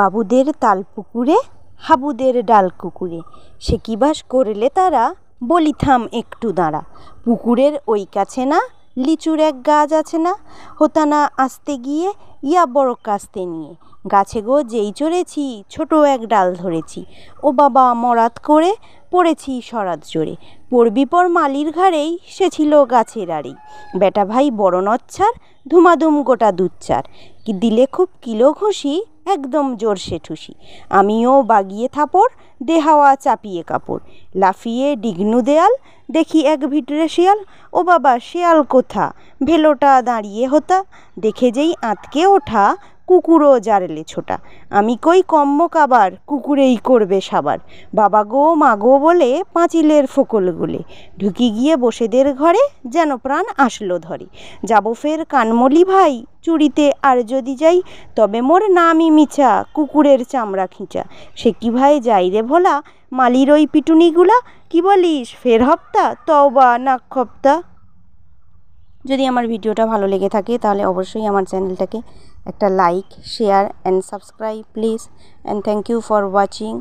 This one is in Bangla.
বাবুদের তাল পুকুরে হাবুদের ডাল কুকুরে সে কি বাস করলে তারা বলিথাম একটু দাঁড়া পুকুরের ওই কাছে না লিচুর এক গাছ আছে না হোতানা আসতে গিয়ে ইয়া বড় কাস্তে নিয়ে গাছে গো যেই চড়েছি ছোট এক ডাল ধরেছি ও বাবা মরাত করে পড়েছি সরাত জোরে পড়বি পর মালির ঘাড়েই সে ছিল গাছের আড়ি বেটা ভাই বড় নচ্ছার ধুমাধুম গোটা দুচ্ছার দিলে খুব কিলো ঘুষি একদম জোরসে ঠুসি আমিও বাগিয়ে থাপড় দেহাওয়া চাপিয়ে কাপড় লাফিয়ে ডিগনু দেয়াল দেখি এক ভিটরে শিয়াল ও বাবা শিয়াল কোথা ভেলোটা দাঁড়িয়ে হতা দেখে যেই আঁতকে ওঠা কুকুরও জারেলে ছোটা আমি কই কম্ম কাবার কুকুরেই করবে সাবার বাবা গো মা গো বলে পাঁচিলের গুলে ঢুকি গিয়ে বসেদের ঘরে যেন প্রাণ আসলো ধরে যাবো ফের কানমলি ভাই চুরিতে আর যদি যাই তবে মোর নামই মিছা কুকুরের চামড়া খিঁচা সে কি ভাই যাই রে ভোলা মালির ওই পিটুনিগুলা কি বলিস ফের হপ্তা তবা নাক হপ্তা যদি আমার ভিডিওটা ভালো লেগে থাকে তাহলে অবশ্যই আমার চ্যানেলটাকে একটা like share and subscribe please and thank you for watching